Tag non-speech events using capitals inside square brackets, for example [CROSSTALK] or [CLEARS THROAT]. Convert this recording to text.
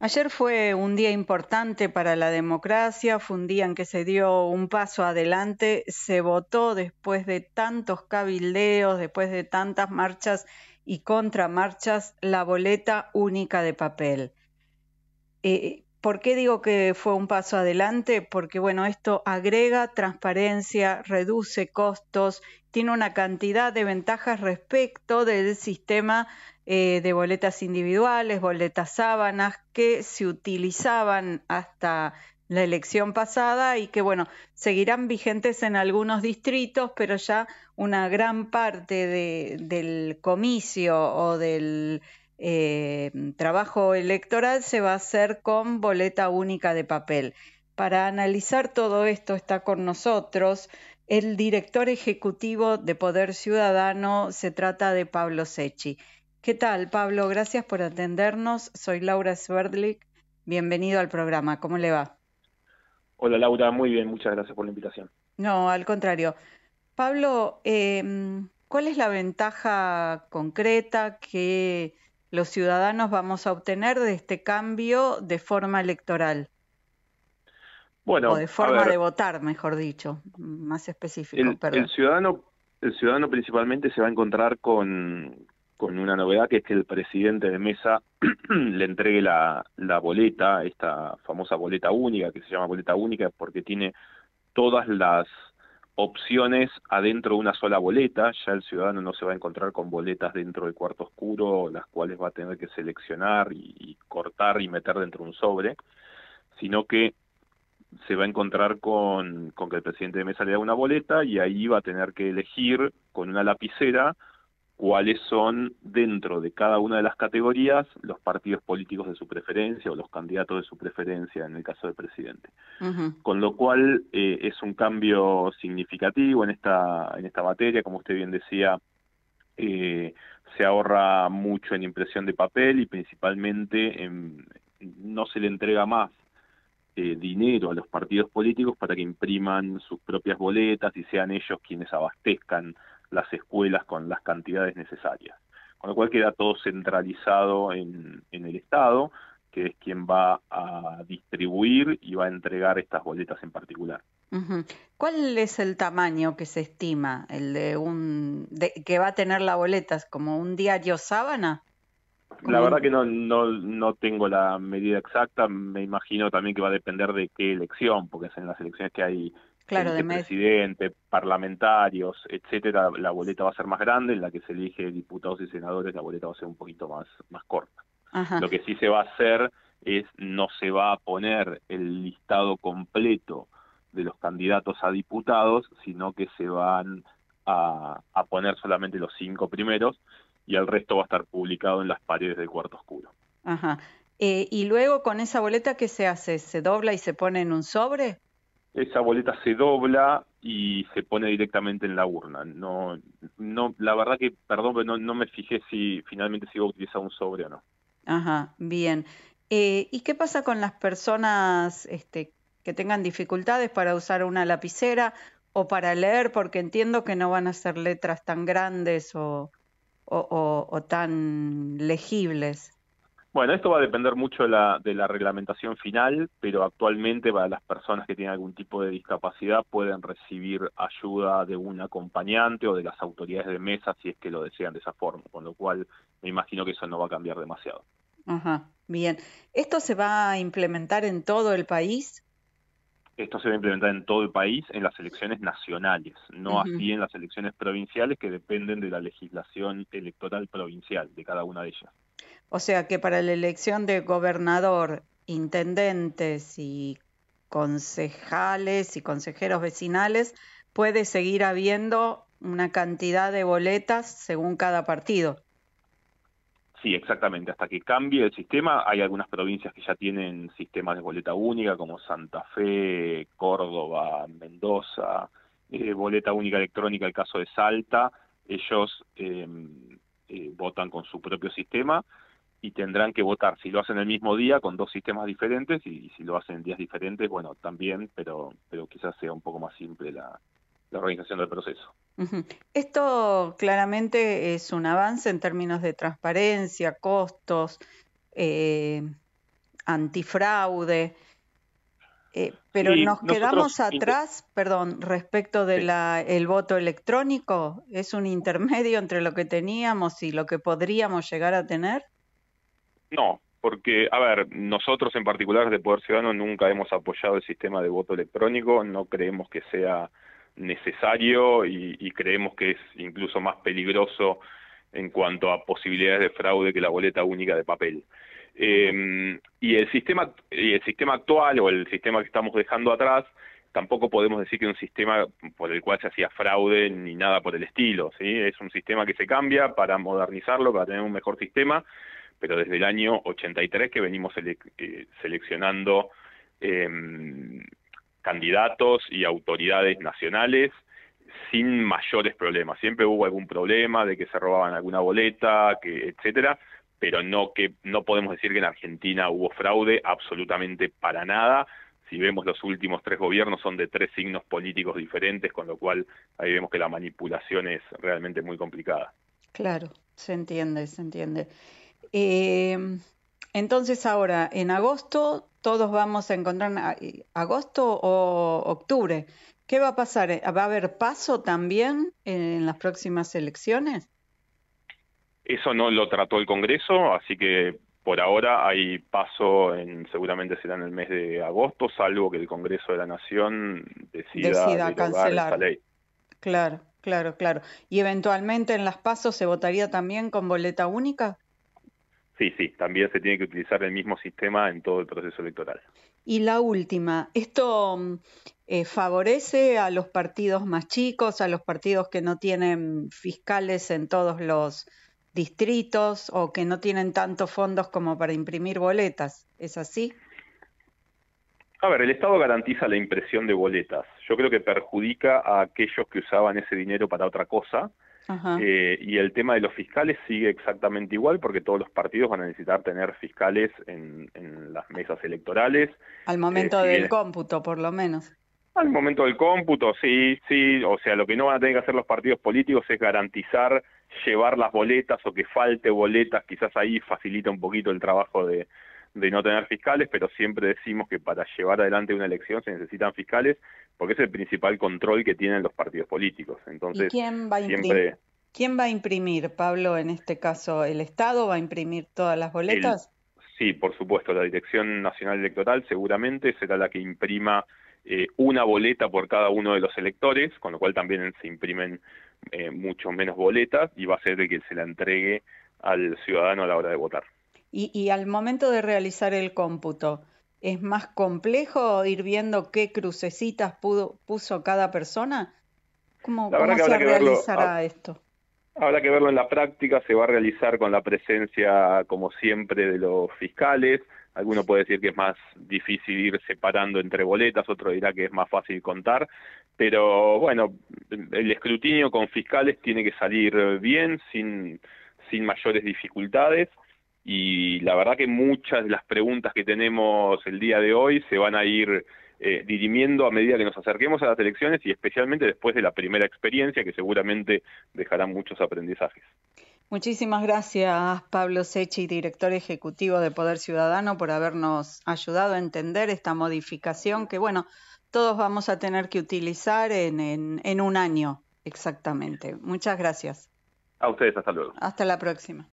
Ayer fue un día importante para la democracia, fue un día en que se dio un paso adelante, se votó después de tantos cabildeos, después de tantas marchas y contramarchas, la boleta única de papel. Eh, eh, ¿Por qué digo que fue un paso adelante? Porque bueno, esto agrega transparencia, reduce costos, tiene una cantidad de ventajas respecto del sistema eh, de boletas individuales, boletas sábanas, que se utilizaban hasta la elección pasada y que, bueno, seguirán vigentes en algunos distritos, pero ya una gran parte del comicio o del eh, trabajo electoral se va a hacer con boleta única de papel. Para analizar todo esto está con nosotros el director ejecutivo de Poder Ciudadano, se trata de Pablo Sechi. ¿Qué tal, Pablo? Gracias por atendernos. Soy Laura Sverdlik. Bienvenido al programa. ¿Cómo le va? Hola, Laura. Muy bien. Muchas gracias por la invitación. No, al contrario. Pablo, em, ¿cuál es la ventaja concreta que los ciudadanos vamos a obtener de este cambio de forma electoral? Bueno, o de forma de votar, mejor dicho, más específico. perdón. el ciudadano, el ciudadano principalmente se va a encontrar con, con una novedad que es que el presidente de mesa [CLEARS THROAT] le entregue la, boleta, esta famosa boleta única, que se llama boleta única porque tiene todas las opciones adentro de una sola boleta, ya el ciudadano no se va a encontrar con boletas dentro del cuarto oscuro, las cuales va a tener que seleccionar y, cortar y meter dentro de un sobre, sino que se va a encontrar con, con que el presidente de mesa le da una boleta y ahí va a tener que elegir con una lapicera cuáles son dentro de cada una de las categorías los partidos políticos de su preferencia o los candidatos de su preferencia en el caso del presidente. Con lo cual eh, es un cambio significativo en esta, en esta materia, como usted bien decía, eh, se ahorra mucho en impresión de papel y principalmente no se le entrega más eh, dinero a los partidos políticos para que impriman sus propias boletas y sean ellos quienes abastezcan las escuelas con las cantidades necesarias. Con lo cual queda todo centralizado en, el Estado, que es quien va a distribuir y va a entregar estas boletas en particular. ¿Cuál es el tamaño que se estima, el de un que va a tener la boleta, como un diario sábana? La verdad que no, no tengo la medida exacta, me imagino también que va a depender de qué elección, porque es en las elecciones que hay presidente, parlamentarios, etcétera, la boleta va a ser más grande, en la que se elige diputados y senadores la boleta va a ser un poquito más, más corta. Lo que sí se va a hacer es no se va a poner el listado completo de los candidatos a diputados, sino que se van a, poner solamente los cinco primeros y el resto va a estar publicado en las paredes del cuarto oscuro. Ajá. Eh, y luego con esa boleta, que se hace? ¿Se dobla y se pone en un sobre? esa boleta se dobla y se pone directamente en la urna. No, no, la verdad que, perdón, pero no, me fijé si finalmente se iba a utilizar un sobre o no. Ajá, bien. Eh, ¿Y qué pasa con las personas este, que tengan dificultades para usar una lapicera o para leer? Porque entiendo que no van a ser letras tan grandes o tan legibles. Bueno, esto va a depender mucho de la, de la, reglamentación final, pero actualmente para las personas que tienen algún tipo de discapacidad pueden recibir ayuda de un acompañante o de las autoridades de mesa si es que lo desean de esa forma, con lo cual me imagino que eso no va a cambiar demasiado. Ajá, bien. ¿Esto se va a implementar en todo el país? Esto se va a implementar en todo el país en las elecciones nacionales, no así en las elecciones provinciales que dependen de la legislación electoral provincial de cada una de ellas. O sea que para la elección de gobernador, intendentes y concejales y consejeros vecinales puede seguir habiendo una cantidad de boletas según cada partido. Sí, exactamente. Hasta que cambie el sistema, hay algunas provincias que ya tienen sistemas de boleta única, como Santa Fe, Córdoba, Mendoza, eh, boleta única electrónica, el caso de Salta. Ellos eh, eh, votan con su propio sistema y tendrán que votar si lo hacen el mismo día con dos sistemas diferentes y, si lo hacen en días diferentes, bueno, también, pero, pero quizás sea un poco más simple la, organización del proceso. Esto claramente es un avance en términos de transparencia, costos, eh, antifraude, eh, pero nos quedamos atrás, perdón, respecto del de el voto electrónico. ¿Es un intermedio entre lo que teníamos y lo que podríamos llegar a tener? No, porque, a ver, nosotros en particular de Poder Ciudadano nunca hemos apoyado el sistema de voto electrónico, no creemos que sea necesario y, creemos que es incluso más peligroso en cuanto a posibilidades de fraude que la boleta única de papel. Eh, y el sistema el sistema actual o el sistema que estamos dejando atrás tampoco podemos decir que es un sistema por el cual se hacía fraude ni nada por el estilo. ¿sí? Es un sistema que se cambia para modernizarlo, para tener un mejor sistema pero desde el año 83 que venimos eh, seleccionando em, candidatos y autoridades nacionales sin mayores problemas. Siempre hubo algún problema de que se robaban alguna boleta, que etcétera, pero no que no podemos decir que en Argentina hubo fraude absolutamente para nada. Si vemos los últimos tres gobiernos son de tres signos políticos diferentes, con lo cual ahí vemos que la manipulación es realmente muy complicada. Claro, se entiende, se entiende. Em, entonces ahora, en agosto, todos vamos a encontrar, ah, eh, agosto o octubre, ¿qué va a pasar? Eh, ¿Va a haber paso también en las próximas elecciones? Eso no lo trató el Congreso, así que por ahora hay paso, en, seguramente será en el mes de agosto, salvo que el Congreso de la Nación decida, decida cancelar esa ley. Claro, claro, claro. ¿Y eventualmente en las pasos se votaría también con boleta única? Sí, sí, también se tiene que utilizar el mismo sistema en todo el proceso electoral. Y la última, ¿esto mm, eh, favorece a los partidos más chicos, a los partidos que no tienen fiscales en todos los distritos o que no tienen tantos fondos como para imprimir boletas? ¿Es así? A ver, el Estado garantiza la impresión de boletas. Yo creo que perjudica a aquellos que usaban ese dinero para otra cosa eh, y el tema de los fiscales sigue exactamente igual porque todos los partidos van a necesitar tener fiscales en, las mesas electorales. Al eh, momento del cómputo, por lo menos. Al momento del cómputo, sí, sí. O sea, lo que no van a tener que hacer los partidos políticos es garantizar llevar las boletas o que falte boletas, quizás ahí facilita un poquito el trabajo de, de no tener fiscales, pero siempre decimos que para llevar adelante una elección se necesitan fiscales porque es el principal control que tienen los partidos políticos. Entonces, quién va a imprimir? ¿Quién va a imprimir, Pablo, en este caso? ¿El Estado va a imprimir todas las boletas? sí, por supuesto. La Dirección Nacional Electoral seguramente será la que imprima eh, una boleta por cada uno de los electores, con lo cual también se imprimen eh, mucho menos boletas y va a ser el que se la entregue al ciudadano a la hora de votar. Y, al momento de realizar el cómputo, ¿es más complejo ir viendo qué crucecitas pudo, puso cada persona? ¿Cómo, se realizará esto? Habrá que verlo en la práctica, se va a realizar con la presencia, como siempre, de los fiscales. Alguno puede decir que es más difícil ir separando entre boletas, otro dirá que es más fácil contar, pero bueno, el escrutinio con fiscales tiene que salir bien, sin, sin mayores dificultades y la verdad que muchas de las preguntas que tenemos el día de hoy se van a ir eh, dirimiendo a medida que nos acerquemos a las elecciones y especialmente después de la primera experiencia que seguramente dejará muchos aprendizajes. Muchísimas gracias Pablo Sechi, director ejecutivo de Poder Ciudadano, por habernos ayudado a entender esta modificación que, bueno, todos vamos a tener que utilizar en un año exactamente. Muchas gracias. A ustedes, hasta luego. Hasta la próxima.